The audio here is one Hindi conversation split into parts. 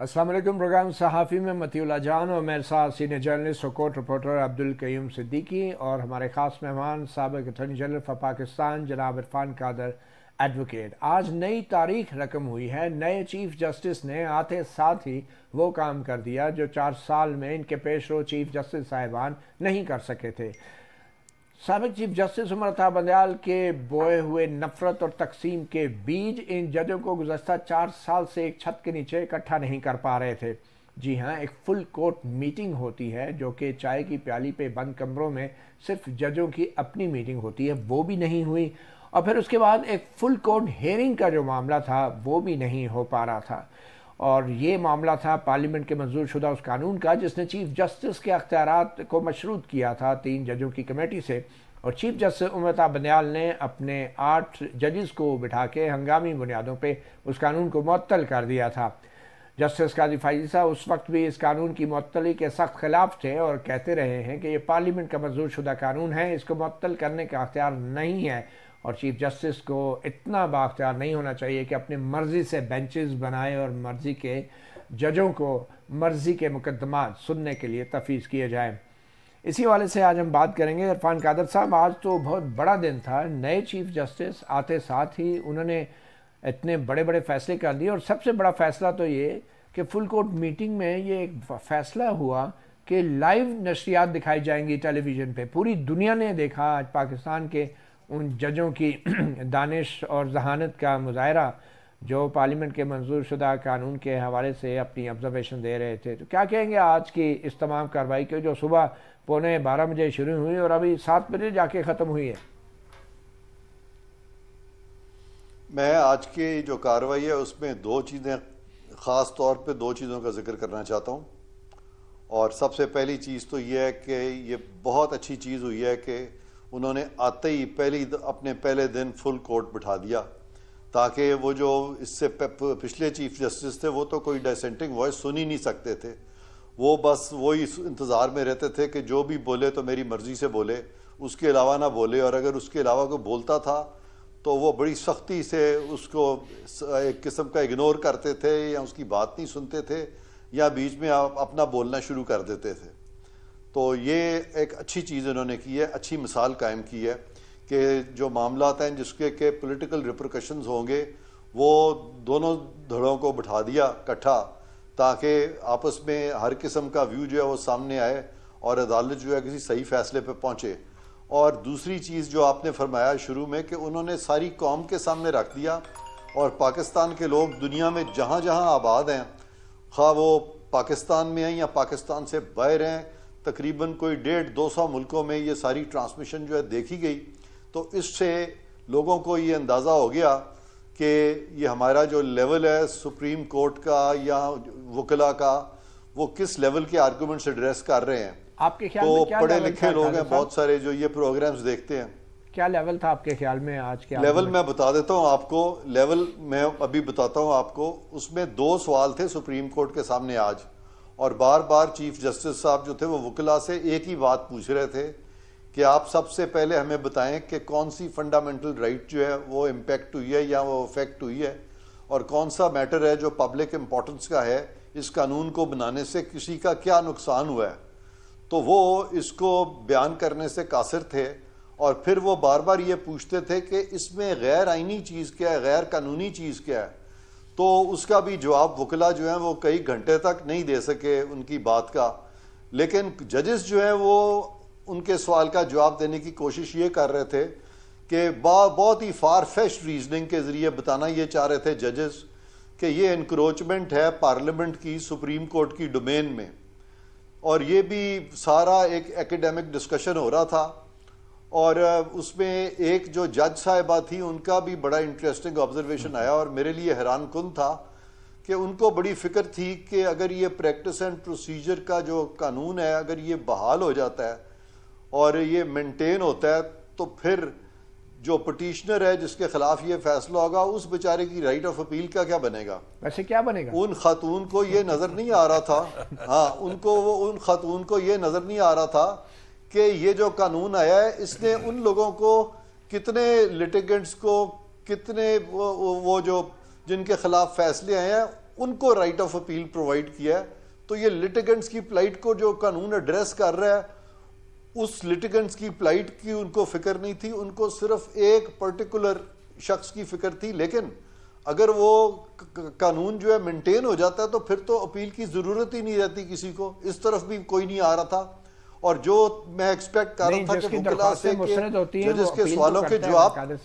असलम प्रोग्राम सहाफ़ी में मतीला जान और मेरे साथ सीनियर जर्नलिस्ट और कोर्ट रिपोर्टर अब्दुल कयूम सिद्दीकी और हमारे ख़ास मेहमान सबक अटर्नी जनरल फॉर पाकिस्तान जनाब इरफान कादर एडवोकेट आज नई तारीख रकम हुई है नए चीफ जस्टिस ने आते साथ ही वो काम कर दिया जो चार साल में इनके पेश रो चीफ जस्टिस साहिबान नहीं कर सके थे सबक चीफ जस्टिस उमर था बंदयाल के बोए हुए नफरत और तकसीम के बीज इन जजों को गुजशत चार साल से एक छत के नीचे इकट्ठा नहीं कर पा रहे थे जी हाँ एक फुल कोर्ट मीटिंग होती है जो कि चाय की प्याली पे बंद कमरों में सिर्फ जजों की अपनी मीटिंग होती है वो भी नहीं हुई और फिर उसके बाद एक फुल कोर्ट हेयरिंग का जो मामला था वो भी नहीं हो पा रहा था और ये मामला था पार्लियामेंट के मंजूर शुदा उस कानून का जिसने चीफ जस्टिस के अख्तियार को मशरूत किया था तीन जजों की कमेटी से और चीफ जस्टिस उमता बनियाल ने अपने आठ जजेस को बिठा के हंगामी बुनियादों पर उस कानून को मअतल कर दिया था जस्टिस काजी फाइजी साहब उस वक्त भी इस कानून की मअतली के सख्त खिलाफ थे और कहते रहे हैं कि ये पार्लियामेंट का मंजूर शुदा कानून है इसको मअतल करने का अख्तियार नहीं है और चीफ जस्टिस को इतना बाख्तियार नहीं होना चाहिए कि अपनी मर्ज़ी से बेंचेस बनाए और मर्ज़ी के जजों को मर्ज़ी के मुकदमा सुनने के लिए तफीज़ किए जाएँ इसी वाले से आज हम बात करेंगे इरफान कादर साहब आज तो बहुत बड़ा दिन था नए चीफ जस्टिस आते साथ ही उन्होंने इतने बड़े बड़े फैसले कर लिए और सबसे बड़ा फैसला तो ये कि फुल कोर्ट मीटिंग में ये एक फैसला हुआ कि लाइव नशरियात दिखाई जाएंगी टेलीविज़न पे पूरी दुनिया ने देखा आज पाकिस्तान के उन जजों की दानिश और जहानत का मुजाहरा जो पार्लियामेंट के मंजूर शुदा कानून के हवाले से अपनी ऑब्जर्वेशन दे रहे थे तो क्या कहेंगे आज की इस तमाम कार्रवाई की जो सुबह पौने बारह बजे शुरू हुई और अभी सात बजे जाके ख़त्म हुई है मैं आज की जो कार्रवाई है उसमें दो चीज़ें ख़ास तौर पे दो चीज़ों का जिक्र करना चाहता हूँ और सबसे पहली चीज़ तो यह है कि ये बहुत अच्छी चीज़ हुई है कि उन्होंने आते ही पहली अपने पहले दिन फुल कोर्ट बिठा दिया ताकि वो जो इससे पिछले चीफ जस्टिस थे वो तो कोई डिसेंटिंग वॉइस सुन ही नहीं सकते थे वो बस वही इंतज़ार में रहते थे कि जो भी बोले तो मेरी मर्ज़ी से बोले उसके अलावा ना बोले और अगर उसके अलावा कोई बोलता था तो वो बड़ी सख्ती से उसको एक किस्म का इग्नोर करते थे या उसकी बात नहीं सुनते थे या बीच में आप अपना बोलना शुरू कर देते थे तो ये एक अच्छी चीज़ इन्होंने की है अच्छी मिसाल कायम की है कि जो मामला हैं जिसके के पोलिटिकल रिप्रकशन होंगे वो दोनों धड़ों को बिठा दिया इकट्ठा ताकि आपस में हर किस्म का व्यू जो है वो सामने आए और अदालत जो है किसी सही फैसले पे पहुँचे और दूसरी चीज़ जो आपने फरमाया शुरू में कि उन्होंने सारी कौम के सामने रख दिया और पाकिस्तान के लोग दुनिया में जहाँ जहाँ आबाद हैं खा वो पाकिस्तान में हैं या पाकिस्तान से बाहर हैं तकरीबन कोई डेढ़ दो सौ मुल्कों में ये सारी ट्रांसमिशन जो है देखी गई तो इससे लोगों को ये अंदाज़ा हो गया कि ये हमारा जो लेवल है सुप्रीम कोर्ट का या वकला का वो किस लेवल के आर्गूमेंट्स एड्रेस कर रहे हैं आपके ख्याल तो में क्या पढ़े लिखे लोग हैं बहुत सारे जो ये प्रोग्राम्स देखते हैं क्या लेवल था आपके ख्याल में आज के लेवल मैं बता देता हूँ आपको लेवल मैं अभी बताता हूँ आपको उसमें दो सवाल थे सुप्रीम कोर्ट के सामने आज और बार बार चीफ जस्टिस साहब जो थे वो वकला से एक ही बात पूछ रहे थे कि आप सबसे पहले हमें बताएं कि कौन सी फंडामेंटल राइट जो है वो इम्पेक्ट हुई है या वो अफेक्ट हुई है और कौन सा मैटर है जो पब्लिक इम्पोर्टेंस का है इस कानून को बनाने से किसी का क्या नुकसान हुआ है तो वो इसको बयान करने से कासर थे और फिर वो बार बार ये पूछते थे कि इसमें गैर आइनी चीज़ क्या है गैर कानूनी चीज़ क्या है तो उसका भी जवाब वकला जो है वो कई घंटे तक नहीं दे सके उनकी बात का लेकिन जजेस जो हैं वो उनके सवाल का जवाब देने की कोशिश ये कर रहे थे कि बहुत ही फार फेस्ट रीजनिंग के ज़रिए बताना ये चाह रहे थे जजेस कि ये इनक्रोचमेंट है पार्लियामेंट की सुप्रीम कोर्ट की डोमेन में और ये भी सारा एक एकेडमिक डिस्कशन हो रहा था और उसमें एक जो जज साहिबा थी उनका भी बड़ा इंटरेस्टिंग ऑब्जर्वेशन आया और मेरे लिए हैरान कन था कि उनको बड़ी फिक्र थी कि अगर ये प्रैक्टिस एंड प्रोसीजर का जो कानून है अगर ये बहाल हो जाता है और ये मेंटेन होता है तो फिर जो पटिशनर है जिसके खिलाफ ये फैसला होगा उस बेचारे की राइट ऑफ अपील का क्या बनेगा वैसे क्या बनेगा उन खातून को ये नज़र नहीं आ रहा था हाँ उनको वो उन खातून को ये नज़र नहीं आ रहा था कि ये जो कानून आया है इसने उन लोगों को कितने लिटिगेंट्स को कितने वो, वो जो जिनके खिलाफ फैसले आए हैं उनको राइट ऑफ अपील प्रोवाइड किया है तो ये लिटिगेंट्स की प्लाइट को जो कानून एड्रेस कर रहा है उस लिटिगेंट्स की प्लाइट की उनको फिक्र नहीं थी उनको सिर्फ एक पर्टिकुलर शख्स की फिक्र थी लेकिन अगर वो कानून जो है मेंटेन हो जाता है तो फिर तो अपील की ज़रूरत ही नहीं रहती किसी को इस तरफ भी कोई नहीं आ रहा था और जो मैं एक्सपेक्ट कर रहा था कि से होती है जिसके तो सवालों के जवाब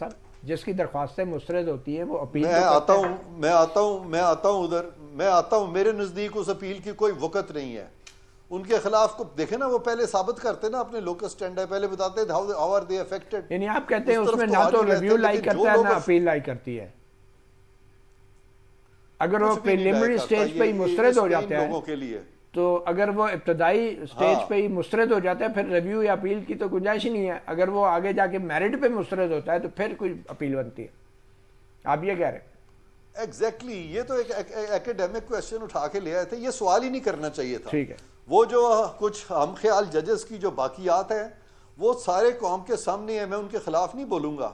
जिसकी दरख्वास्तें मुस्रद होती है वो अपील मैं तो आता हूँ मैं आता हूँ मैं आता हूँ उधर मैं आता हूँ मेरे नज़दीक उस अपील की कोई वक़्त नहीं है उनके खिलाफ को देखे ना वो पहले साबित करते ना अपने लोकल स्टैंड है पहले बताते हैं दे आप कहते हैं उसमें तो ना तो रिव्यू लाइक करता है ना अपील लाई करती है अगर वो प्रिलिमिनरी स्टेज पे ही मुस्तरद हो जाते हैं लोगों के लिए तो अगर वो इब्तदाई स्टेज हाँ। पे ही मुस्रद हो जाता है फिर रिव्यू या अपील की तो गुंजाइश ही नहीं है अगर वो आगे जाके मेरिट पे मुस्रद होता है तो फिर कोई अपील बनती है आप ये कह रहे हैं एग्जैक्टली exactly, ये तो एक एकेडमिक क्वेश्चन उठा के ले आए थे ये सवाल ही नहीं करना चाहिए था ठीक है वो जो कुछ हम ख्याल जजेस की जो बाकियात है वो सारे कौम के सामने है मैं उनके खिलाफ नहीं बोलूंगा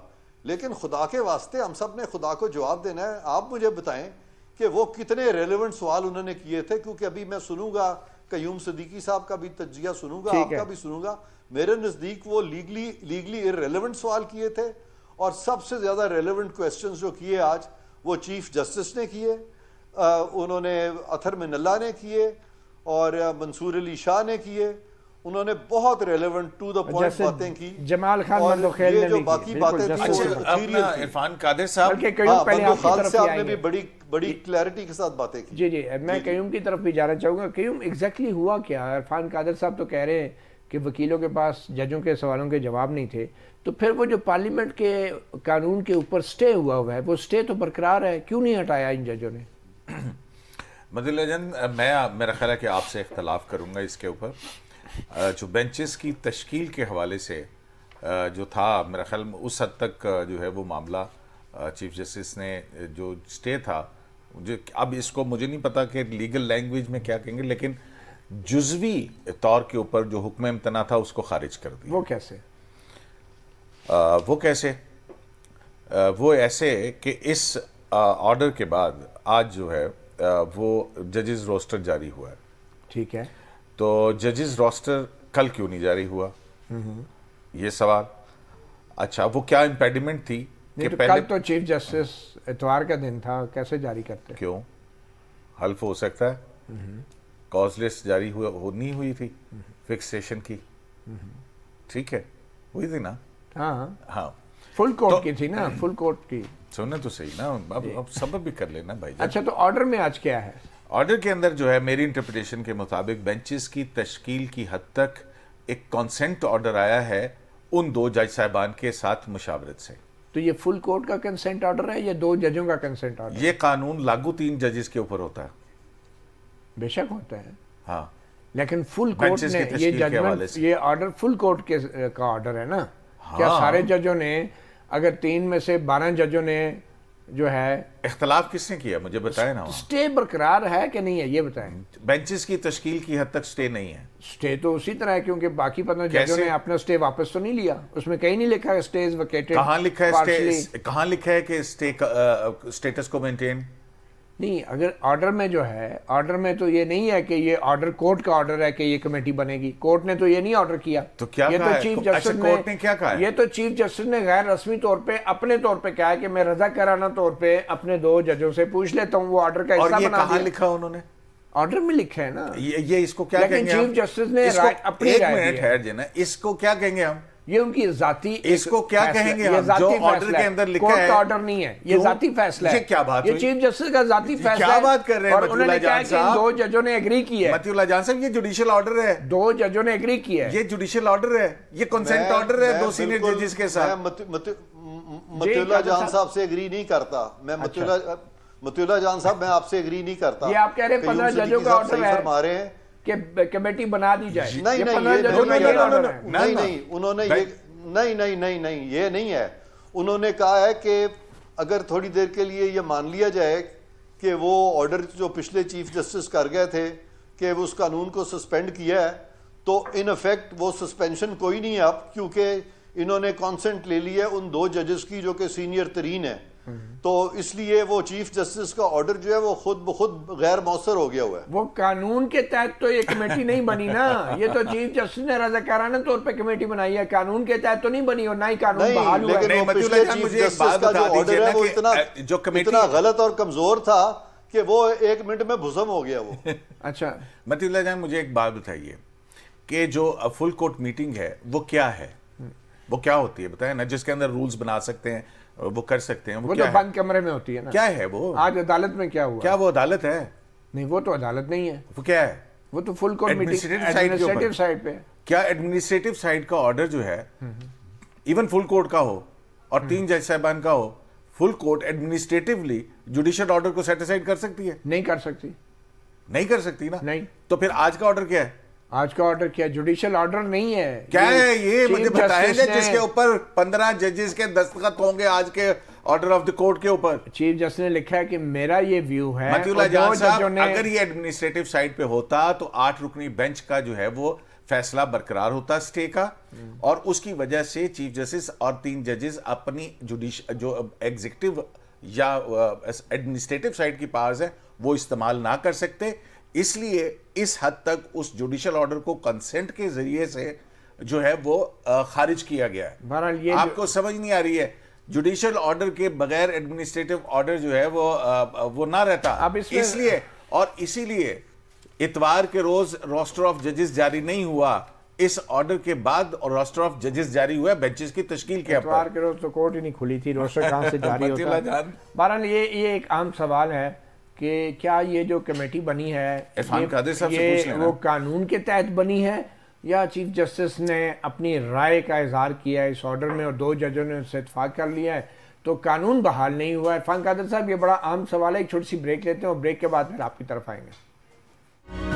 लेकिन खुदा के वास्ते हम सब ने खुदा को जवाब देना है आप मुझे बताएं कि वो कितने रेलिवेंट सवाल उन्होंने किए थे क्योंकि अभी मैं सुनूंगा कयूम सदीकी साहब का भी तजिया सुनूंगा आपका भी सुनूंगा मेरे नज़दीक वो लीगली लीगली इरेलीवेंट सवाल किए थे और सबसे ज़्यादा रेलिवेंट क्वेश्चन जो किए आज वो चीफ जस्टिस ने किए उन्होंने अथर मिनल्ला ने किए और मंसूर अली शाह ने किए उन्होंने बहुत रेलेवेंट टू द पॉइंट बातें की जमाल खान और ये ने जो बाकी बातें थी इरफान कादिर साहब के कहीं हाँ, पहले आपकी तरफ से आपने भी बड़ी बड़ी क्लैरिटी के साथ बातें की जी जी मैं कयूम की तरफ भी जाना चाहूंगा कयूम एग्जैक्टली हुआ क्या इरफान कादिर साहब तो कह रहे हैं कि वकीलों के पास जजों के सवालों के जवाब नहीं थे तो फिर वो जो पार्लियामेंट के कानून के ऊपर स्टे हुआ हुआ है वो स्टे तो बरकरार है क्यों नहीं हटाया इन जजों ने मदिल मैं मेरा ख्याल है कि आपसे इख्तलाफ करूंगा इसके ऊपर जो बेंचेस की तश्कील के हवाले से जो था मेरा ख्याल उस हद तक जो है वो मामला चीफ जस्टिस ने जो स्टे था जो अब इसको मुझे नहीं पता कि लीगल लैंग्वेज में क्या कहेंगे लेकिन जुजवी तौर के ऊपर जो हुक्म इम्तना था उसको खारिज कर दिया वो कैसे आ, वो कैसे आ, वो ऐसे कि इस ऑर्डर के बाद आज जो है आ, वो जजेस रोस्टर जारी हुआ है ठीक है तो जजेस रोस्टर कल क्यों नहीं जारी हुआ ये सवाल अच्छा वो क्या इम्पेडिमेंट थी कि तो पहले तो चीफ जस्टिस इतवार का दिन था कैसे जारी करते क्यों हल्फ हो सकता है कॉज लिस्ट जारी हुआ हो नहीं हुई थी फिक्सेशन की ठीक है हुई थी ना हाँ हाँ फुल कोर्ट तो, की थी ना फुल कोर्ट की सुनना तो सही ना अब अब सबक भी कर लेना भाई अच्छा तो ऑर्डर में आज क्या है ऑर्डर के अंदर जो है मेरी इंटरप्रिटेशन के मुताबिक बेंचेस की तश्कील की हद तक एक कॉन्सेंट ऑर्डर आया है उन दो जज साहबान के साथ मुशावरत से तो ये फुल कोर्ट का कंसेंट ऑर्डर है या दो जजों का कंसेंट ऑर्डर ये कानून लागू तीन जजेस के ऊपर होता है बेशक होता है हाँ लेकिन फुल कोर्ट ने ये जजमेंट ये ऑर्डर फुल कोर्ट के का ऑर्डर है ना हाँ। क्या सारे जजों ने अगर तीन में से बारह जजों ने जो है इख्तलाफ किसने किया मुझे बताए ना स्टे बरकरार है कि नहीं है ये बताएं बेंचेस की तश्कील की हद तक स्टे नहीं है स्टे तो उसी तरह है क्योंकि बाकी पंद्रह जजों ने अपना स्टे वापस तो नहीं लिया उसमें कहीं नहीं लिखा है स्टे इज वकेटेड कहां लिखा है स्टे कहां लिखा है कि स्टे स्टेटस को मेंटेन नहीं अगर ऑर्डर में जो है ऑर्डर में तो ये नहीं है कि ये ऑर्डर कोर्ट का ऑर्डर है कि ये कमेटी बनेगी कोर्ट ने तो ये नहीं ऑर्डर किया तो क्या ये तो चीफ अच्छा, जस्टिस ने, ने क्या कहा ये तो चीफ जस्टिस ने गैर रस्मी तौर पे अपने तौर पे कहा है कि मैं रजा कराना तौर पे अपने दो जजों से पूछ लेता हूँ वो ऑर्डर का हिस्सा बना कहा लिखा उन्होंने ऑर्डर में लिखा है ना ये, ये इसको क्या लेकिन चीफ जस्टिस ने अपनी इसको क्या कहेंगे हम ये उनकी जाती इसको क्या कहेंगे ये जो ऑर्डर के अंदर लिखा है ऑर्डर नहीं है ये जाती फैसला है क्या बात ये चीफ जस्टिस का जाती फैसला क्या बात कर रहे हैं और उन्होंने कहा कि दो जजों ने एग्री किया है मतियुल्ला जान साहब ये जुडिशियल ऑर्डर है दो जजों ने एग्री किया है ये जुडिशियल ऑर्डर है ये कंसेंट ऑर्डर है दो सीनियर जजेस के साथ मतियुल्ला जान साहब से एग्री नहीं करता मैं अच्छा। मतियुल्ला मतियुल्ला जान साहब मैं आपसे एग्री नहीं करता ये आप कह रहे हैं पंद्रह जजों का ऑर्डर है कि कमेटी बना दी जाए नहीं नहीं नहीं नहीं उन्होंने ये नहीं नहीं नहीं नहीं ये नहीं है उन्होंने कहा है कि अगर थोड़ी देर के लिए ये मान लिया जाए कि वो ऑर्डर जो पिछले चीफ जस्टिस कर गए थे कि उस कानून को सस्पेंड किया है तो इन इफेक्ट वो सस्पेंशन कोई नहीं है अब क्योंकि इन्होंने कॉन्सेंट ले लिया है उन दो जजेस की जो कि सीनियर तरीन है हम्म। तो इसलिए वो चीफ जस्टिस का ऑर्डर जो है वो खुद ब खुद गैर मौसर हो गया हुआ है वो कानून के तहत तो ये कमेटी नहीं बनी ना ये तो चीफ जस्टिस ने रजाकाराना तौर पे कमेटी बनाई है कानून के तहत तो नहीं बनी और ना ही कानून बहाल हुआ नहीं, नहीं, चीफ जस्टिस का जो ऑर्डर है वो इतना जो कमेटी इतना गलत और कमजोर था कि वो एक मिनट में भुसम हो गया वो अच्छा मतलब जान मुझे एक बात बताइए कि जो फुल कोर्ट मीटिंग है वो क्या है हम्म। वो क्या होती है बताए ना जिसके अंदर रूल्स बना सकते हैं वो कर सकते हैं वो, वो क्या तो बंद कमरे में होती है ना क्या है वो आज अदालत में क्या हुआ क्या वो अदालत है नहीं वो तो अदालत नहीं है वो क्या है वो तो फुल एडमिनिस्ट्रेटिव साइड पे क्या एडमिनिस्ट्रेटिव साइड का ऑर्डर जो है इवन फुल कोर्ट का हो और हम्म। तीन जज साहबान का हो full court administratively judicial order को सेटिस्फाइड कर सकती है नहीं कर सकती नहीं कर सकती ना नहीं तो फिर आज का ऑर्डर क्या है आज का ऑर्डर क्या जुडिशियल ऑर्डर नहीं है क्या ये, ये मुझे बताएंगे जिसके ऊपर पंद्रह जजेस के दस्तखत होंगे आज के ऑर्डर ऑफ द कोर्ट के ऊपर चीफ जस्टिस ने लिखा है कि मेरा ये व्यू है ने... अगर ये एडमिनिस्ट्रेटिव साइड पे होता तो आठ रुकनी बेंच का जो है वो फैसला बरकरार होता स्टे का और उसकी वजह से चीफ जस्टिस और तीन जजेस अपनी जुडिश जो एग्जीक्यूटिव या एडमिनिस्ट्रेटिव साइड की पावर्स है वो इस्तेमाल ना कर सकते इसलिए इस हद तक उस जुडिशल ऑर्डर को कंसेंट के जरिए से जो है वो खारिज किया गया है बहरहाल ये आपको समझ नहीं आ रही है जुडिशियल ऑर्डर के बगैर एडमिनिस्ट्रेटिव ऑर्डर जो है वो वो ना रहता अब इसलिए और इसीलिए इतवार के रोज रोस्टर ऑफ जजेस जारी नहीं हुआ इस ऑर्डर के बाद और रोस्टर ऑफ जजेस जारी हुआ बेंचेस की तश्कील के इतवार के रोज तो कोर्ट ही नहीं खुली थी रोस्टर से जारी होता बहरहाल ये ये एक आम सवाल है कि क्या ये जो कमेटी बनी है ये, ये वो कानून के तहत बनी है या चीफ जस्टिस ने अपनी राय का इजहार किया है इस ऑर्डर में और दो जजों ने उससे इतफाक कर लिया है तो कानून बहाल नहीं हुआ है इरफान कादर साहब ये बड़ा आम सवाल है एक छोटी सी ब्रेक लेते हैं और ब्रेक के बाद फिर आपकी तरफ आएंगे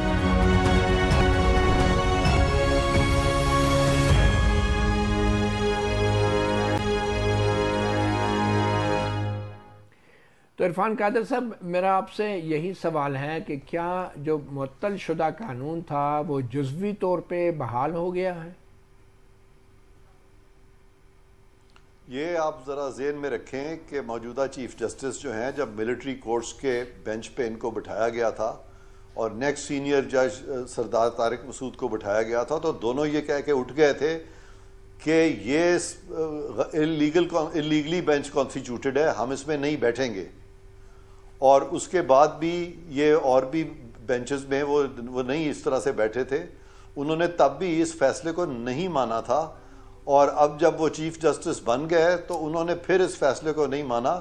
तो इरफान कादर साहब मेरा आपसे यही सवाल है कि क्या जो मअतल शुदा कानून था वो जज्वी तौर पर बहाल हो गया है ये आप ज़रा जेन में रखें कि मौजूदा चीफ जस्टिस जो हैं जब मिलिट्री कोर्ट्स के बेंच पे इनको बिठाया गया था और नेक्स्ट सीनियर जज सरदार तारिक मसूद को बिठाया गया था तो दोनों ये कह के उठ गए थे कि ये इलीगल इलीगली बेंच कॉन्स्टिट्यूटेड है हम इसमें नहीं बैठेंगे और उसके बाद भी ये और भी बेंचेस में वो वो नहीं इस तरह से बैठे थे उन्होंने तब भी इस फैसले को नहीं माना था और अब जब वो चीफ जस्टिस बन गए तो उन्होंने फिर इस फैसले को नहीं माना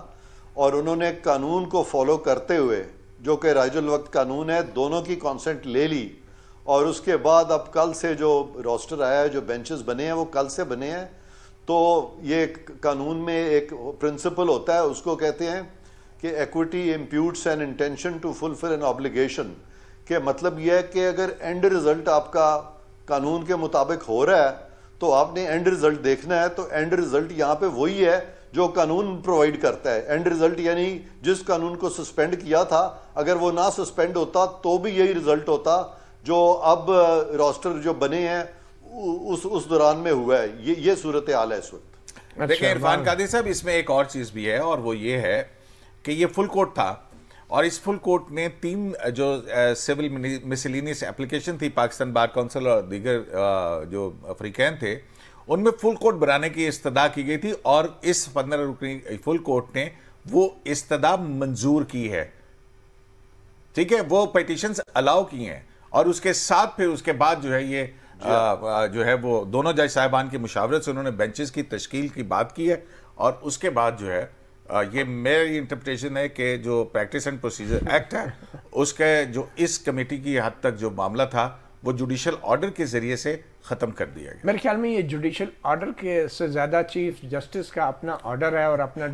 और उन्होंने कानून को फॉलो करते हुए जो कि राइजुल वक्त कानून है दोनों की कॉन्सेंट ले ली और उसके बाद अब कल से जो रोस्टर आया है जो बेंचेस बने हैं वो कल से बने हैं तो ये कानून में एक प्रिंसिपल होता है उसको कहते हैं कि equity imputes an intention to fulfil an obligation के मतलब यह है कि अगर एंड रिजल्ट आपका कानून के मुताबिक हो रहा है तो आपने एंड रिजल्ट देखना है तो एंड रिजल्ट यहाँ पे वही है जो कानून प्रोवाइड करता है एंड रिजल्ट यानी जिस कानून को सस्पेंड किया था अगर वो ना सस्पेंड होता तो भी यही रिजल्ट होता जो अब रोस्टर जो बने हैं उस उस दौरान में हुआ है ये ये सूरत हाल है इस वक्त देखिए अच्छा, इरफान कादी साहब इसमें एक और चीज़ भी है और वो ये है कि ये फुल कोर्ट था और इस फुल कोर्ट ने तीन जो सिविल मिसलिनियस एप्लीकेशन थी पाकिस्तान बार काउंसिल और दीगर जो अफ्रीकैन थे उनमें फुल कोर्ट बनाने की इस्तदा की गई थी और इस पंद्रह रुकनी फुल कोर्ट ने वो इस्तदा मंजूर की है ठीक है वो पटिशन अलाउ की हैं और उसके साथ फिर उसके बाद जो है ये आ, आ, जो है वो दोनों जज साहिबान की मुशावरत से उन्होंने बेंचेस की तश्कील की बात की है और उसके बाद जो है ये मेरी इंटरप्रिटेशन है कि जो प्रैक्टिस एंड प्रोसीजर एक्ट है उसके जो इस कमेटी की हद तक जो मामला था वो जुडिशल ऑर्डर के ज़रिए से ख़त्म कर दिया गया मेरे ख्याल में ये जुडिशियल ऑर्डर के से ज़्यादा चीफ जस्टिस का अपना ऑर्डर है और अपना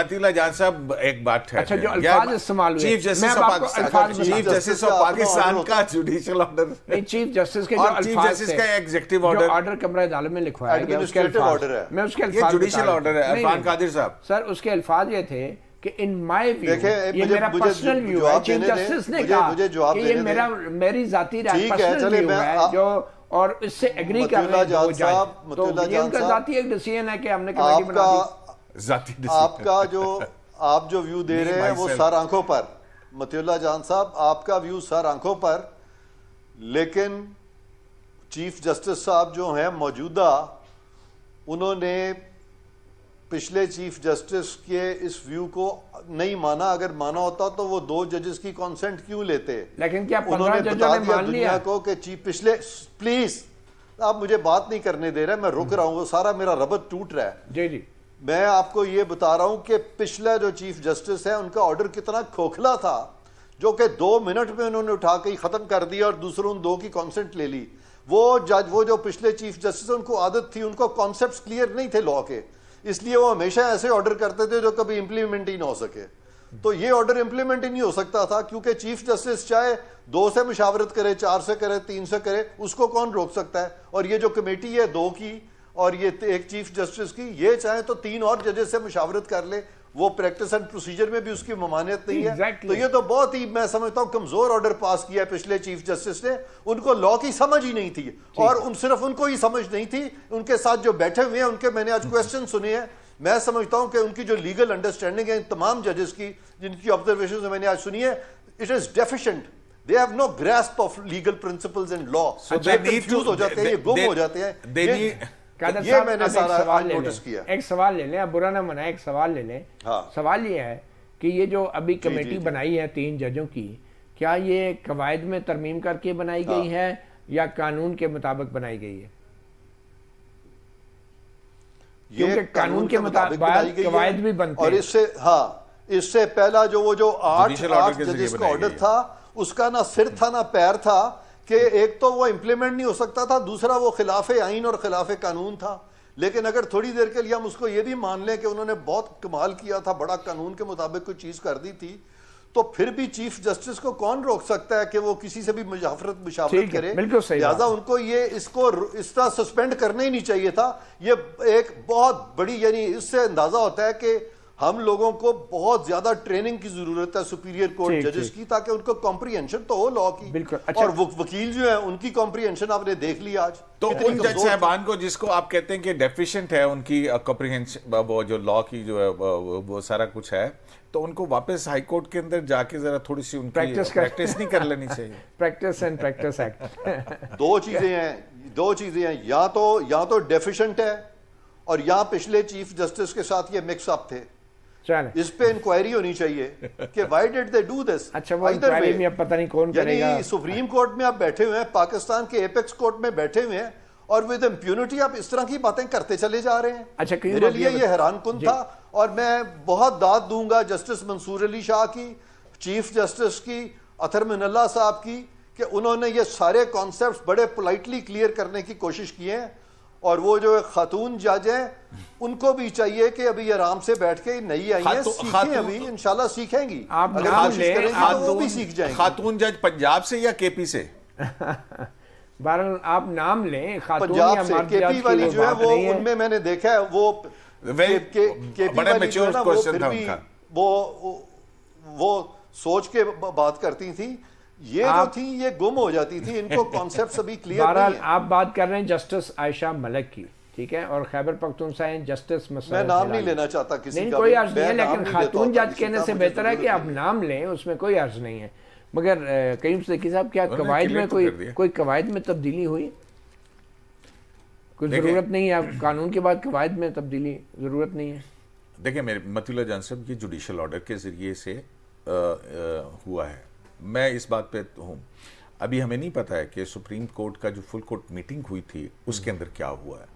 मतीला जान साहब एक बात है अच्छा जो अल्फाज इस्तेमाल हुए chief justice of chief justice of Pakistan का जुडिशियल ऑर्डर नहीं चीफ जस्टिस के जो चीफ जस्टिस का एग्जीक्यूटिव ऑर्डर ऑर्डर कमरा अदालत में लिखवाया गया उसके ऑर्डर है मैं उसके ऑर्डर है अरफान कादिर साहब सर उसके अल्फाज ये थे कि इन माय व्यू ये मेरा पर्सनल व्यू है चीफ जस्टिस ने कहा मुझे, कि ये मेरा मेरी जाती राय पर्सनल व्यू है जो और इससे एग्री कर रहे हैं वो तो ये उनका जाती एक डिसीजन है कि हमने कमेटी बना दी डिसीजन आपका जो आप जो व्यू दे रहे हैं वो सर आंखों पर मतियुल्ला जान साहब आपका व्यू सर आंखों पर लेकिन चीफ जस्टिस साहब जो हैं मौजूदा उन्होंने पिछले चीफ जस्टिस के इस व्यू को नहीं माना अगर माना होता तो वो दो जजेस की कंसेंट क्यों लेते लेकिन क्या उन्होंने बता दिया दुनिया को कि चीफ पिछले प्लीज आप मुझे बात नहीं करने दे रहे मैं रुक रहा हूँ सारा मेरा रबत टूट रहा है जी जी मैं आपको ये बता रहा हूँ कि पिछला जो चीफ जस्टिस है उनका ऑर्डर कितना खोखला था जो कि दो मिनट में उन्होंने उठा के ख़त्म कर दिया और दूसरों उन दो की कॉन्सेंट ले ली वो जज वो जो पिछले चीफ जस्टिस उनको आदत थी उनको कॉन्सेप्ट क्लियर नहीं थे लॉ के इसलिए वो हमेशा ऐसे ऑर्डर करते थे जो कभी इंप्लीमेंट ही ना हो सके तो ये ऑर्डर इंप्लीमेंट ही नहीं हो सकता था क्योंकि चीफ जस्टिस चाहे दो से मुशावरत करे चार से करे तीन से करे उसको कौन रोक सकता है और ये जो कमेटी है दो की और ये एक चीफ जस्टिस की ये चाहे तो तीन और जजेस से मुशावरत कर ले वो प्रैक्टिस एंड प्रोसीजर में भी उसकी ममानियत नहीं exactly. है तो ये तो बहुत ही मैं समझता हूँ कमजोर ऑर्डर पास किया है पिछले चीफ जस्टिस ने उनको लॉ की समझ ही नहीं थी और उन सिर्फ उनको ही समझ नहीं थी उनके साथ जो बैठे हुए हैं उनके मैंने आज क्वेश्चन हम्म। सुने हैं मैं समझता हूँ कि उनकी जो लीगल अंडरस्टैंडिंग है इन तमाम जजेस की जिनकी ऑब्जर्वेशन मैंने आज सुनी है it is deficient they have no grasp of legal principles and law so, so they, they confused to, ho jate hain ye gum ho jate hain they need कादर मैंने सारा सवाल ले नोटिस किया एक सवाल ले लें बुरा ना एक सवाल ले लें हाँ। सवाल ये है कि ये जो अभी कमेटी बनाई है तीन जजों की क्या ये कवायद में तरमीम करके बनाई गई हाँ। है या कानून के मुताबिक बनाई गई है क्योंकि कानून के मुताबिक कवायद भी बनती और इससे हाँ इससे पहला जो वो जो आठ आठ जजेस का ऑर्डर था उसका ना सिर था ना पैर था कि एक तो वो इम्प्लीमेंट नहीं हो सकता था दूसरा वो खिलाफ आइन और खिलाफ कानून था लेकिन अगर थोड़ी देर के लिए हम उसको ये भी मान लें कि उन्होंने बहुत कमाल किया था बड़ा कानून के मुताबिक कोई चीज़ कर दी थी तो फिर भी चीफ जस्टिस को कौन रोक सकता है कि वो किसी से भी मुजाफरत मुशाफरत करे लिहाजा उनको ये इसको इस तरह सस्पेंड करना ही नहीं चाहिए था ये एक बहुत बड़ी यानी इससे अंदाजा होता है कि हम लोगों को बहुत ज्यादा ट्रेनिंग की जरूरत है सुपीरियर कोर्ट जजेस की ताकि उनको कॉम्प्रीहेंशन तो हो लॉ की बिल्कुल अच्छा, और वकील जो है उनकी कॉम्प्रीहेंशन आपने देख ली आज तो उन जज साहबान को जिसको आप कहते हैं कि डेफिशिएंट है उनकी कॉम्प्रीहेंशन वो जो लॉ की जो है वो, सारा कुछ है तो उनको वापस हाई कोर्ट के अंदर जाके जरा थोड़ी सी उनकी प्रैक्टिस प्रैक्टिस नहीं कर लेनी चाहिए प्रैक्टिस एंड प्रैक्टिस एक्ट दो चीजें हैं दो चीजें हैं या तो या तो डेफिशिएंट है और या पिछले चीफ जस्टिस के साथ ये मिक्सअप थे चले इस पे इंक्वायरी होनी चाहिए कि why did they do this अच्छा वो इंक्वायरी में अब पता नहीं कौन करेगा सुप्रीम कोर्ट में आप बैठे हुए हैं पाकिस्तान के एपेक्स कोर्ट में बैठे हुए हैं और विद इम्प्यूनिटी आप इस तरह की बातें करते चले जा रहे हैं अच्छा मेरे लिए ये हैरान कन था और मैं बहुत दाद दूंगा जस्टिस मंसूर अली शाह की चीफ जस्टिस की अथर मिनल्ला साहब की कि उन्होंने ये सारे कॉन्सेप्ट बड़े पोलाइटली क्लियर करने की कोशिश किए हैं और वो जो खातून जज हैं उनको भी चाहिए कि अभी आराम से बैठ के नई आई है सीखें अभी इंशाल्लाह सीखेंगी आप अगर कोशिश करेंगे तो खातून, वो भी सीख जाएंगे खातून जज पंजाब से या केपी से बहरहाल आप नाम लें पंजाब से केपी वाली जो है वो उनमें मैंने देखा है वो बड़े मेच्योर क्वेश्चन था उनका वो वो सोच के बात करती थी ये आप, जो थी ये गुम हो जाती थी इनको कॉन्सेप्ट अभी क्लियर बहरहाल आप बात कर रहे हैं जस्टिस आयशा मलिक की ठीक है और खैबर पख्तून हैं जस्टिस मैं नाम नहीं लेना चाहता किसी नहीं, का कोई अर्ज नहीं है लेकिन खातून जज कहने से बेहतर है कि आप नाम लें उसमें कोई अर्ज नहीं है मगर करीम सदकी साहब क्या कवायद में तो कोई कोई कवायद में तब्दीली हुई कोई ज़रूरत नहीं है कानून के बाद कवायद में तब्दीली ज़रूरत नहीं है देखिए मेरे मतुल्ला जान साहब ये जुडिशल ऑर्डर के ज़रिए से हुआ है मैं इस बात पे हूँ अभी हमें नहीं पता है कि सुप्रीम कोर्ट का जो फुल कोर्ट मीटिंग हुई थी उसके हम्म। अंदर क्या हुआ है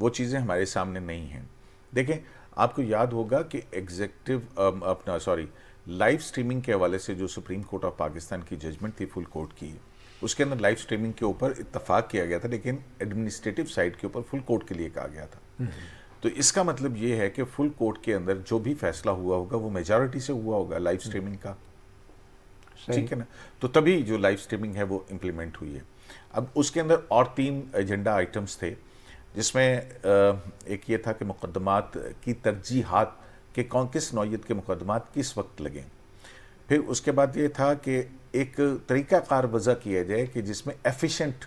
वो चीज़ें हमारे सामने नहीं हैं देखें आपको याद होगा कि एग्जेक्टिव अपना सॉरी लाइव स्ट्रीमिंग के हवाले से जो सुप्रीम कोर्ट ऑफ पाकिस्तान की जजमेंट थी फुल कोर्ट की उसके अंदर लाइव स्ट्रीमिंग के ऊपर इतफाक़ किया गया था लेकिन एडमिनिस्ट्रेटिव साइड के ऊपर फुल कोर्ट के लिए कहा गया था हम्म। तो इसका मतलब ये है कि फुल कोर्ट के अंदर जो भी फैसला हुआ होगा वो मेजॉरिटी से हुआ होगा लाइव स्ट्रीमिंग हम्म। का ठीक है ना तो तभी जो लाइव स्ट्रीमिंग है वो इम्प्लीमेंट हुई है अब उसके अंदर और तीन एजेंडा आइटम्स थे जिसमें एक ये था कि मुकदमात की तरजीहत के कौन किस नौीयत के मुकदमात किस वक्त लगें फिर उसके बाद ये था कि एक तरीका कार वजह किया जाए कि जिसमें एफिशिएंट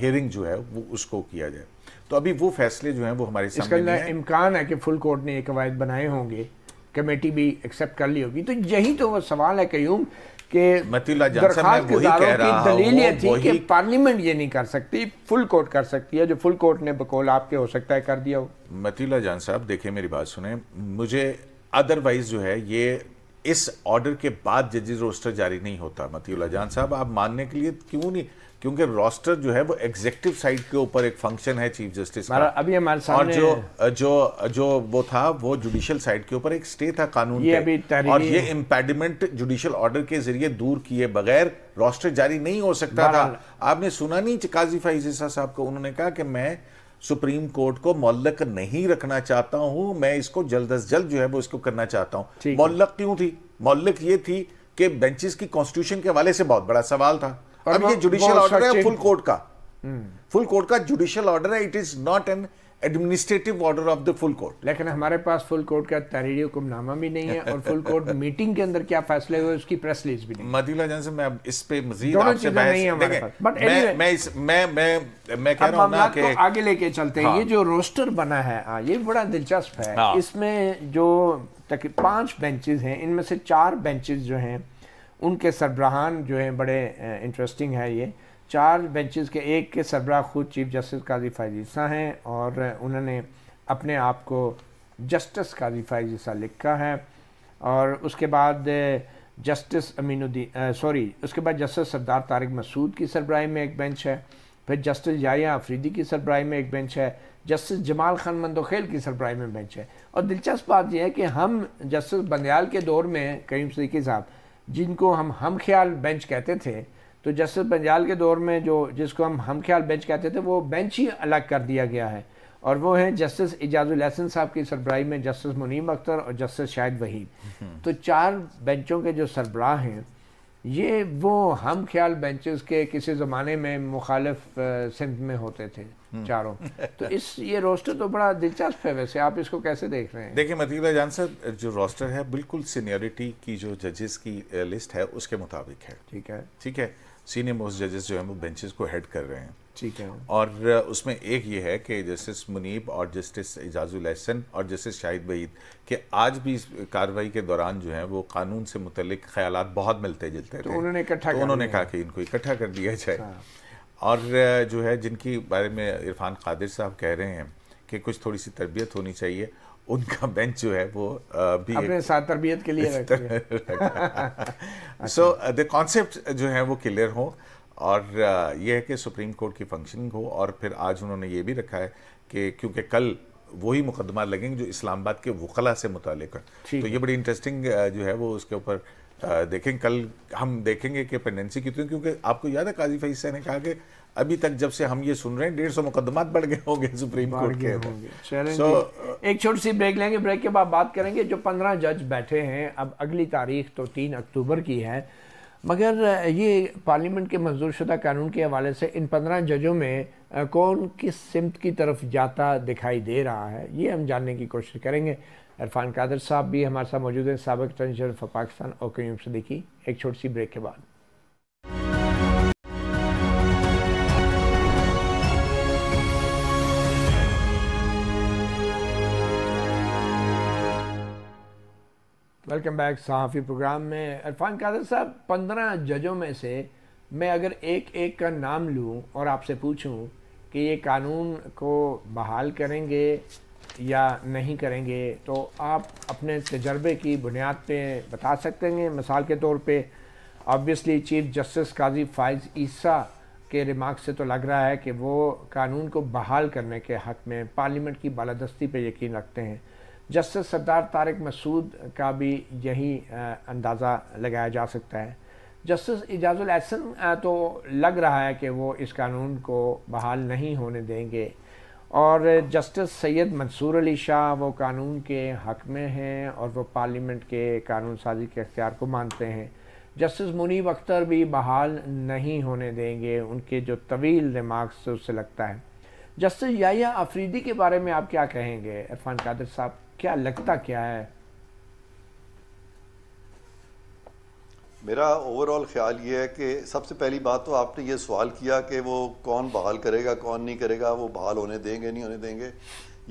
हेयरिंग जो है वो उसको किया जाए तो अभी वो फैसले जो हैं वो हमारे सामने इसका इम्कान है कि फुल कोर्ट ने एक कवायद बनाए होंगे कमेटी भी एक्सेप्ट कर ली होगी तो यही तो वो सवाल है क्यूम के दलील ये थी कि पार्लियामेंट ये नहीं कर सकती फुल कोर्ट कर सकती है जो फुल कोर्ट ने बकौल आपके हो सकता है कर दिया हो मतीला जान साहब देखिए मेरी बात सुने मुझे अदरवाइज जो है ये इस ऑर्डर के बाद जजेज रोस्टर जारी नहीं होता मतीला जान साहब आप मानने के लिए क्यों नहीं क्योंकि रोस्टर जो है वो एग्जेक्टिव साइड के ऊपर एक फंक्शन है चीफ जस्टिस का अभी हमारे सामने और जो जो जो वो था वो जुडिशियल साइड के ऊपर एक स्टे था कानून ये अभी और ये इम्पेडिमेंट जुडिशियल ऑर्डर के जरिए दूर किए बगैर रोस्टर जारी नहीं हो सकता था आपने सुना नहीं काजी फाइजिसा साहब को उन्होंने कहा कि मैं सुप्रीम कोर्ट को मोलक नहीं रखना चाहता हूं मैं इसको जल्द अज जल्द जो है वो इसको करना चाहता हूं मोलक क्यों थी मोलक ये थी कि बेंचेस की कॉन्स्टिट्यूशन के हवाले से बहुत बड़ा सवाल था अब ये जुडिशियल ऑर्डर है फुल कोर्ट का फुल hmm. कोर्ट का जुडिशियल ऑर्डर है it is not an administrative order of the full court लेकिन हमारे पास फुल कोर्ट का तहरीरी हुक्मनामा भी नहीं है और फुल कोर्ट मीटिंग के अंदर क्या फैसले हुए उसकी प्रेस रिलीज भी नहीं मदीला जान से मैं इस पे मजीद आपसे बहस नहीं है बट anyway, मैं मैं इस, मैं मैं मैं कह रहा हूं ना कि आगे लेके चलते हैं हाँ। ये जो रोस्टर बना है हां ये बड़ा दिलचस्प है हाँ। इसमें जो तक पांच बेंचेस हैं इनमें से चार बेंचेस जो हैं उनके सरबराहान जो हैं बड़े इंटरेस्टिंग है ये चार बेंचेस के एक के सरबरा खुद चीफ जस्टिस काजी फायजीसा हैं और उन्होंने अपने आप को जस्टिस काजी फायजीसा लिखा है और उसके बाद जस्टिस अमीनुद्दीन सॉरी उसके बाद जस्टिस सरदार तारिक मसूद की सरबराही में एक बेंच है फिर जस्टिस जाया आफरीदी की सरबराही में एक बेंच है जस्टिस जमाल खान मंदोखेल की सरबराही में बेंच है और दिलचस्प बात यह है कि हम जस्टिस बंदयाल के दौर में करीम सदीकी साहब जिनको हम हम ख्याल बेंच कहते थे तो जस्टिस पंजाल के दौर में जो जिसको हम हम ख्याल बेंच कहते थे वो बेंच ही अलग कर दिया गया है और वो हैं जस्टिस एजाजुल हसन साहब की सरबराही में जस्टिस मुनीम अख्तर और जस्टिस शाहिद वहीद हम्म। तो चार बेंचों के जो सरबराह हैं ये वो हम ख्याल बेंचेस के किसी ज़माने में मुखालफ सिंध में होते थे हम्म। चारों तो इस ये रोस्टर तो बड़ा दिलचस्प है वैसे आप इसको कैसे देख रहे हैं देखिए मतीला जान सर जो रोस्टर है बिल्कुल सीनियरिटी की जो जजेस की लिस्ट है उसके मुताबिक है ठीक है ठीक है सीनियर मोस्ट जजेस जो है वो बेंचेस को हेड कर रहे हैं ठीक है और उसमें एक ये है कि जस्टिस मुनीब और जस्टिस एजाजुल एहसन और जस्टिस शाहिद वईद के आज भी इस कार्रवाई के दौरान जो है वो कानून से मुतलिक ख्याल बहुत मिलते जुलते तो उन्होंने इकट्ठा तो उन्होंने कहा कि इनको इकट्ठा कर दिया जाए अच्छा। और जो है जिनकी बारे में इरफान कादिर साहब कह रहे हैं कि कुछ थोड़ी सी तरबियत होनी चाहिए उनका बेंच जो है वो भी अपने साथ तरबियत के लिए सो द कॉन्सेप्ट जो है वो क्लियर हो और यह है कि सुप्रीम कोर्ट की फंक्शनिंग हो और फिर आज उन्होंने ये भी रखा है कि क्योंकि कल वही मुकदमा लगेंगे जो इस्लामाबाद के वकला से मुतल है तो ये बड़ी इंटरेस्टिंग जो है वो उसके ऊपर देखें कल हम देखेंगे कि पेंडेंसी कितनी तो, क्योंकि आपको याद है काजी फैसा ने कहा कि अभी तक जब से हम ये सुन रहे हैं डेढ़ सौ मुकदमा बढ़ गए होंगे सुप्रीम कोर्ट के होंगे so, एक छोटी सी ब्रेक लेंगे ब्रेक के बाद बात करेंगे जो पंद्रह जज बैठे हैं अब अगली तारीख तो तीन अक्टूबर की है मगर ये पार्लियामेंट के मंजूर शुदा कानून के हवाले से इन पंद्रह जजों में कौन किस सिमत की तरफ जाता दिखाई दे रहा है ये हम जानने की कोशिश करेंगे इरफान कादर साहब भी हमारे साथ मौजूद हैं सबक ट्रेंजर फॉर पाकिस्तान और क्यूम से देखी एक छोटी सी ब्रेक के बाद वेलकम बैक सहाफ़ी प्रोग्राम में इरफान कादर साहब पंद्रह जजों में से मैं अगर एक एक का नाम लूं और आपसे पूछूं कि ये कानून को बहाल करेंगे या नहीं करेंगे तो आप अपने तजर्बे की बुनियाद पे बता सकते हैं मिसाल के तौर पे obviously chief justice Qazi Faez Isa के रिमार्क से तो लग रहा है कि वो कानून को बहाल करने के हक़ में पार्लियामेंट की बालादस्ती पे यकीन रखते हैं जस्टिस सरदार तारक मसूद का भी यही अंदाज़ा लगाया जा सकता है जस्टिस एजाजुल एहसन तो लग रहा है कि वो इस कानून को बहाल नहीं होने देंगे और जस्टिस सैयद मंसूर अली शाह वो कानून के हक में हैं और वो पार्लियामेंट के कानून साजी के अख्तियार को मानते हैं जस्टिस मुनीब अख्तर भी बहाल नहीं होने देंगे उनके जो तवील दिमाग से उससे लगता है जस्टिस याया आफरीदी के बारे में आप क्या कहेंगे इरफान कादिर साहब क्या लगता क्या है मेरा ओवरऑल ख्याल ये है कि सबसे पहली बात तो आपने ये सवाल किया कि वो कौन बहाल करेगा कौन नहीं करेगा वो बहाल होने देंगे नहीं होने देंगे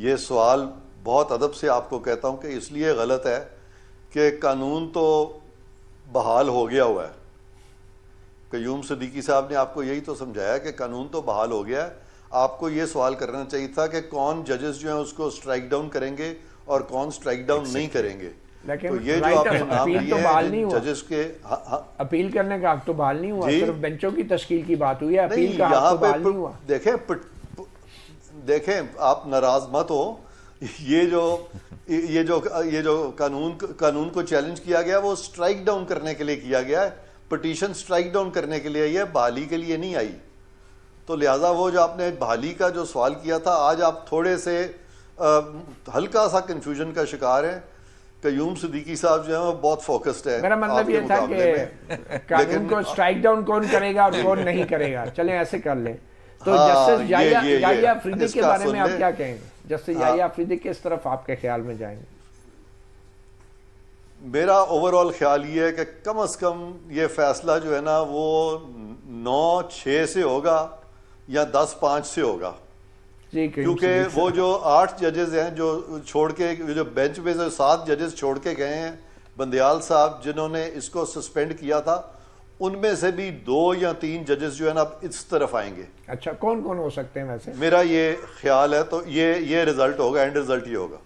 ये सवाल बहुत अदब से आपको कहता हूँ कि इसलिए गलत है कि कानून तो बहाल हो गया हुआ है कयूम सदीकी साहब ने आपको यही तो समझाया कि कानून तो बहाल हो गया है आपको ये सवाल करना चाहिए था कि कौन जजेस जो हैं उसको स्ट्राइक डाउन करेंगे और कौन स्ट्राइक डाउन नहीं करेंगे लेकिन तो ये जो आपने नाम तो बहाल नहीं हुआ जजेस के अपील हाँ, हाँ। करने का हक तो बहाल नहीं हुआ सिर्फ बेंचों की तश्कील की बात हुई है अपील का तो बहाल नहीं हुआ देखें देखें आप नाराज मत हो ये जो ये जो ये जो कानून कानून को चैलेंज किया गया वो स्ट्राइक डाउन करने के लिए किया गया है पटिशन स्ट्राइक डाउन करने के लिए आई है बहाली के लिए नहीं आई तो लिहाजा वो जो आपने बहाली का जो सवाल किया था आज आप थोड़े से हल्का सा कन्फ्यूजन का शिकार हैं कयूम सिद्दीकी साहब जो है वो बहुत फोकस्ड है मेरा मतलब ये था कि कानून को स्ट्राइक डाउन कौन करेगा और कौन नहीं करेगा चलें ऐसे कर लें तो जस्टिस याया अफरीदी के बारे में आप क्या कहेंगे जस्टिस याया अफरीदी किस तरफ आपके ख्याल में जाएंगे मेरा ओवरऑल ख्याल ये है कि कम अज कम ये फैसला जो है ना वो नौ छः से होगा या दस पाँच से होगा क्योंकि वो जो आठ जजेस हैं जो छोड़ के जो बेंच में से सात जजेस छोड़ के गए हैं बंदयाल साहब जिन्होंने इसको सस्पेंड किया था उनमें से भी दो या तीन जजेस जो है ना इस तरफ आएंगे अच्छा कौन कौन हो सकते हैं वैसे मेरा ये ख्याल है तो ये ये रिजल्ट होगा एंड रिजल्ट ही होगा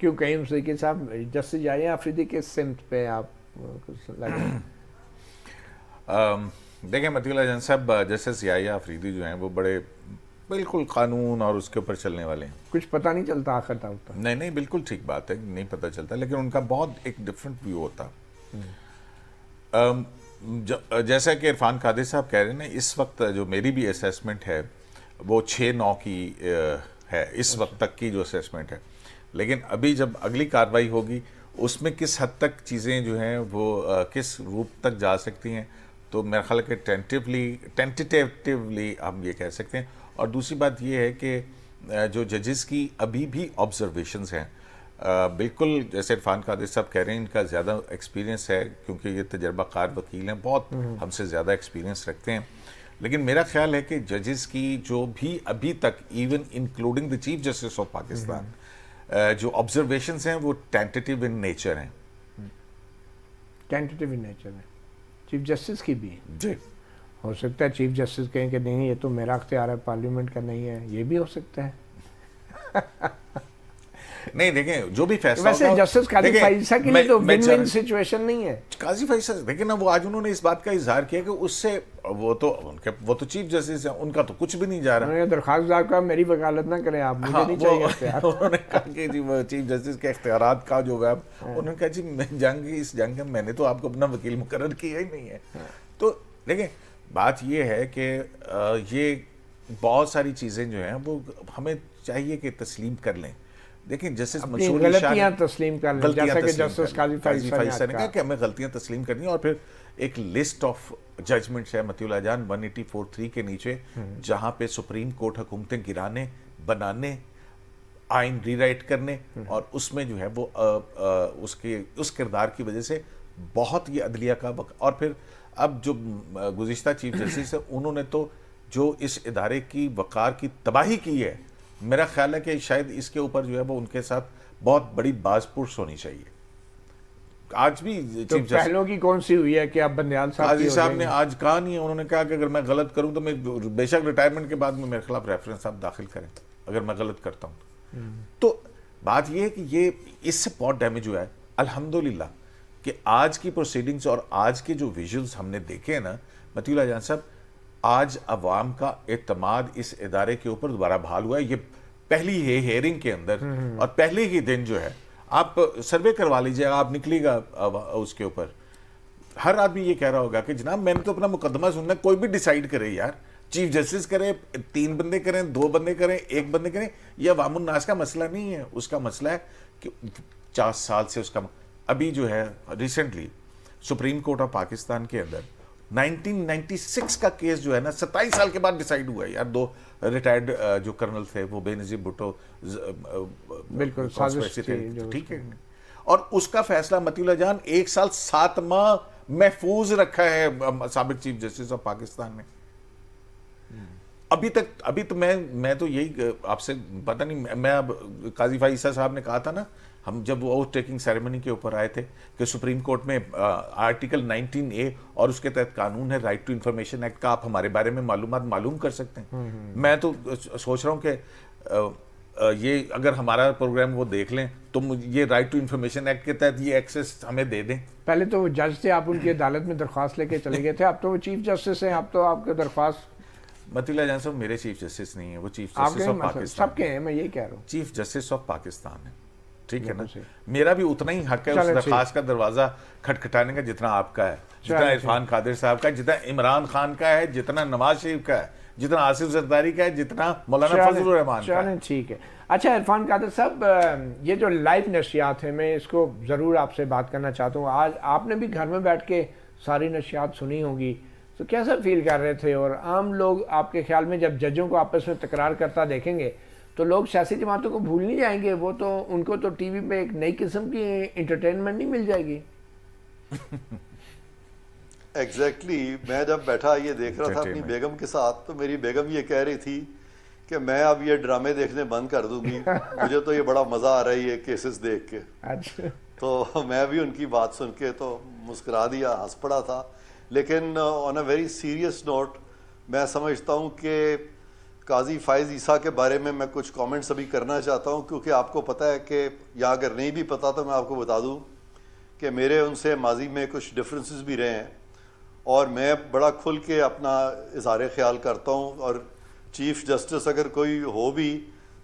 क्यों कहीं सिकी साहब जस्टिस जाए आफरीदी के सिमत पे आप देखें मतलब जन साहब जस्टिस याया आफरीदी जो हैं वो बड़े बिल्कुल कानून और उसके ऊपर चलने वाले हैं कुछ पता नहीं चलता आखिर तक तो। नहीं नहीं बिल्कुल ठीक बात है नहीं पता चलता लेकिन उनका बहुत एक डिफरेंट व्यू होता हम्म। जैसा कि इरफान कादिर साहब कह रहे हैं ना इस वक्त जो मेरी भी असेसमेंट है वो छः नौ की है इस वक्त अच्छा। तक की जो असेसमेंट है लेकिन अभी जब अगली कार्रवाई होगी उसमें किस हद तक चीज़ें जो हैं वो किस रूप तक जा सकती हैं तो मेरा ख्याल है कि टेंटिवली टेंटिटेटिवली हम ये कह सकते हैं और दूसरी बात यह है कि जो जजेस की अभी भी ऑब्जर्वेशन हैं बिल्कुल जैसे इरफान कादिर साहब कह रहे हैं इनका ज़्यादा एक्सपीरियंस है क्योंकि ये तजर्बाकार वकील हैं बहुत हम्म। हमसे ज़्यादा एक्सपीरियंस रखते हैं लेकिन मेरा ख्याल है कि जजेस की जो भी अभी तक even including the chief justice of Pakistan जो ऑब्जर्वेशन हैं वो टेंटेटिव इन नेचर हैं टेंटेटिव इन नेचर है चीफ जस्टिस की भी जी हो सकता है चीफ जस्टिस कहें कि नहीं ये तो मेरा अख्तियार है पार्लियामेंट का नहीं है ये भी हो सकता है नहीं देखें जो भी फैसला वैसे जस्टिस काजी फैसा के लिए तो विन विन सिचुएशन नहीं है काजी फैसा देखिए ना वो आज उन्होंने इस बात का इजहार किया कि उससे वो तो उनके वो तो चीफ जस्टिस है उनका तो कुछ भी नहीं जा रहा दरखास्तदार का मेरी वकालत ना करें आप मुझे हाँ, नहीं चाहिए उन्होंने कहा कि जी वो चीफ जस्टिस के अख्तियार का जो है हाँ। उन्होंने कहा जी मैं जंग इस जंग में मैंने तो आपको अपना वकील मुकर किया ही नहीं है हाँ। तो देखें बात ये है कि ये बहुत सारी चीज़ें जो हैं वो हमें चाहिए कि तस्लीम कर लें देखिए जस्टिस मंसूर गलतियां तस्लीम कर लें जैसा कि जस्टिस काजी फैसर ने कहा कि हमें गलतियां तस्लीम करनी है और फिर एक लिस्ट ऑफ जजमेंट्स है मतीला जान वन एटी फोर थ्री के नीचे हम्म। जहाँ पे सुप्रीम कोर्ट हुकूमतें गिराने बनाने आइन रीराइट करने हम्म। और उसमें जो है वो उसके उस किरदार की वजह से बहुत ये अदलिया का वक, और फिर अब जो गुज्तर चीफ जस्टिस है उन्होंने तो जो इस इदारे की वक़ार की तबाही की है मेरा ख्याल है कि शायद इसके ऊपर जो है वो उनके साथ बहुत बड़ी बाजपुरुष होनी चाहिए आज भी तो पहलों की कौन सी हुई है कि आप बंदयाल साहब साहब ने आज कहा नहीं है उन्होंने कहा कि अगर मैं गलत करूं तो मैं बेशक रिटायरमेंट के बाद में मेरे खिलाफ रेफरेंस आप दाखिल करें अगर मैं गलत करता हूं हम्म। तो बात यह है कि ये इससे बहुत डैमेज हुआ है अल्हम्दुलिल्लाह कि आज की प्रोसीडिंग्स और आज के जो विजुअल्स हमने देखे हैं ना मतीला जान साहब आज अवाम का एतमाद इस इदारे के ऊपर दोबारा बहाल हुआ है ये पहली है हेयरिंग के अंदर हम्म, हम्म। और पहले ही दिन जो है आप सर्वे करवा लीजिएगा आप निकलेगा उसके ऊपर हर आदमी ये कह रहा होगा कि जनाब मैंने तो अपना मुकदमा सुनना कोई भी डिसाइड करे यार चीफ जस्टिस करें तीन बंदे करें दो बंदे करें एक बंदे करें यह वामुन्नास का मसला नहीं है उसका मसला है कि चार साल से उसका अभी जो है recently supreme court of Pakistan के अंदर 1996 का केस जो है ना सत्ताईस साल के बाद डिसाइड हुआ है यार दो रिटायर्ड जो कर्नल थे वो बेनजीर भुट्टो बिल्कुल ठीक है और उसका फैसला मतीला जान एक साल सात माह महफूज रखा है सबक चीफ जस्टिस ऑफ पाकिस्तान ने अभी तक अभी तो मैं मैं तो यही आपसे पता नहीं मैं अब काजी फाइसा साहब ने कहा था ना हम जब वो टेकिंग सेरेमनी के ऊपर आए थे कि सुप्रीम कोर्ट में आ, आर्टिकल 19 ए और उसके तहत कानून है राइट टू इंफॉर्मेशन एक्ट का आप हमारे बारे में मालूम मालूम कर सकते हैं हम्म, हम्म। मैं तो सोच रहा हूँ कि ये अगर हमारा प्रोग्राम वो देख लें तो ये राइट टू इंफॉर्मेशन एक्ट के तहत ये एक्सेस हमें दे दें पहले तो वो जज थे आप उनकी अदालत में दरख्वास्त लेके चले गए थे अब तो वो चीफ जस्टिस हैं अब तो आपके दरख्वास्त मतिला जान साहब मेरे चीफ जस्टिस नहीं है वो चीफ जस्टिस ऑफ पाकिस्तान सबके हैं मैं यही कह रहा हूँ चीफ जस्टिस ऑफ पाकिस्तान है ठीक है ना मेरा भी उतना ही हक है उस दरखास्त का दरवाज़ा खटखटाने का जितना आपका है जितना इरफान खादिर साहब का जितना इमरान खान का है जितना नवाज शरीफ का है जितना आसिफ जरदारी का है जितना मौलाना फजल रहमान का है ठीक है अच्छा इरफान कादिर साहब ये जो लाइव नशियात है मैं इसको ज़रूर आपसे बात करना चाहता हूँ आज आपने भी घर में बैठ के सारी नशियात सुनी होगी तो कैसा फील कर रहे थे और आम लोग आपके ख्याल में जब जजों को आपस में तकरार करता देखेंगे तो लोग सियासी जमातों को भूल नहीं जाएंगे वो तो उनको तो टीवी पे एक नई किस्म की इंटरटेनमेंट नहीं मिल जाएगी एग्जैक्टली exactly, मैं जब बैठा ये देख रहा था अपनी बेगम के साथ तो मेरी बेगम ये कह रही थी कि मैं अब ये ड्रामे देखने बंद कर दूंगी मुझे तो ये बड़ा मज़ा आ रहा है ये केसेस देख के अच्छा। तो मैं भी उनकी बात सुन के तो मुस्करा दिया हंस पड़ा था लेकिन on a very serious note मैं समझता हूँ कि काजी फायज़ ईसा के बारे में मैं कुछ कमेंट्स अभी करना चाहता हूँ क्योंकि आपको पता है कि या अगर नहीं भी पता तो मैं आपको बता दूँ कि मेरे उनसे माजी में कुछ डिफरेंसेस भी रहे हैं और मैं बड़ा खुल के अपना इजहार ख्याल करता हूँ और चीफ़ जस्टिस अगर कोई हो भी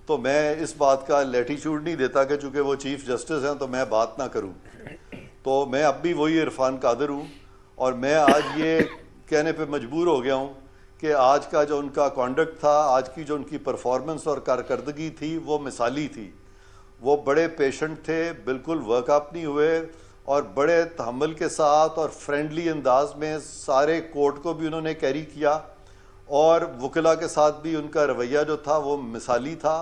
तो मैं इस बात का लेटीट्यूड नहीं देता कि चूँकि वो चीफ़ जस्टिस हैं तो मैं बात ना करूँ तो मैं अब भी वही इरफान कादर हूँ और मैं आज ये कहने पर मजबूर हो गया हूँ कि आज का जो उनका कॉन्डक्ट था आज की जो उनकी परफॉर्मेंस और कारकर्दगी थी वो मिसाली थी वो बड़े पेशेंट थे बिल्कुल वर्कअप नहीं हुए और बड़े तहमल के साथ और फ्रेंडली अंदाज में सारे कोर्ट को भी उन्होंने कैरी किया और वकला के साथ भी उनका रवैया जो था वो मिसाली था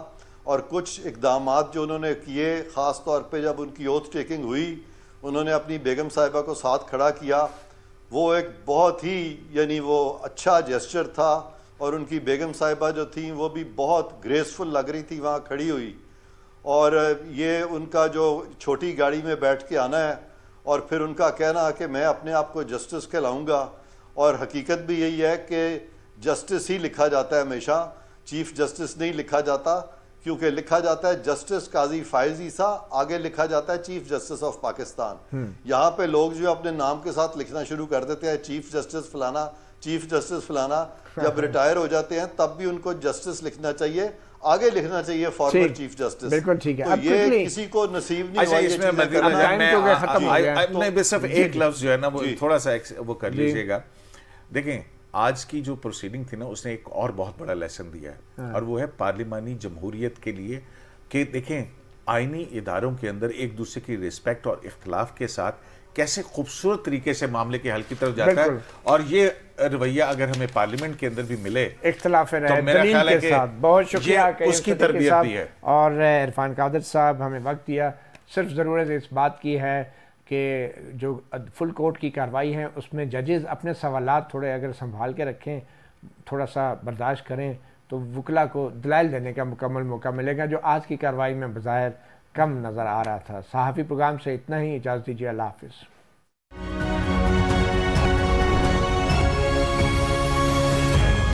और कुछ इकदाम जो उन्होंने किए ख़ास तौर पे जब उनकी ओथ टेकिंग हुई उन्होंने अपनी बेगम साहिबा को साथ खड़ा किया वो एक बहुत ही यानी वो अच्छा जेस्चर था और उनकी बेगम साहिबा जो थी वो भी बहुत ग्रेसफुल लग रही थी वहाँ खड़ी हुई और ये उनका जो छोटी गाड़ी में बैठ के आना है और फिर उनका कहना कि मैं अपने आप को जस्टिस कहलाऊँगा और हकीकत भी यही है कि जस्टिस ही लिखा जाता है हमेशा चीफ जस्टिस नहीं लिखा जाता क्योंकि लिखा जाता है जस्टिस काजी फाइज ईसा आगे लिखा जाता है चीफ जस्टिस ऑफ पाकिस्तान हम्म। यहाँ पे लोग जो अपने नाम के साथ लिखना शुरू कर देते हैं चीफ जस्टिस फलाना चीफ जस्टिस फलाना जब रिटायर हो जाते हैं तब भी उनको जस्टिस लिखना चाहिए आगे लिखना चाहिए फॉर्मर चीफ जस्टिस बिल्कुल ठीक है तो ये किसी को नसीब नहीं अच्छा, तो सिर्फ एक लफ्ज जो है ना वो थोड़ा सा वो कर लीजिएगा देखें आज की जो प्रोसीडिंग थी ना उसने एक और बहुत बड़ा लेसन दिया है हाँ। और वो है पार्लिमानी जमहूरियत के लिए कि देखें आइनी इदारों के अंदर एक दूसरे की रिस्पेक्ट और इख्तलाफ के साथ कैसे खूबसूरत तरीके से मामले के हल की तरफ जाता है और ये रवैया अगर हमें पार्लियामेंट के अंदर भी मिले इख्तलाफ तो मेरा है साथ बहुत शुक्रिया उसकी तरबियत है और इरफान कादर साहब हमें वक्त दिया सिर्फ ज़रूरत इस बात की है कि जो फुल कोर्ट की कार्रवाई है उसमें जजेज़ अपने सवाल थोड़े अगर संभाल के रखें थोड़ा सा बर्दाश्त करें तो वकला को दलाल देने का मुकम्मल मौका मिलेगा जो आज की कार्रवाई में बज़ाहिर कम नज़र आ रहा था सहाफ़ी प्रोग्राम से इतना ही इजाज़त दीजिए अल्लाह हाफिज़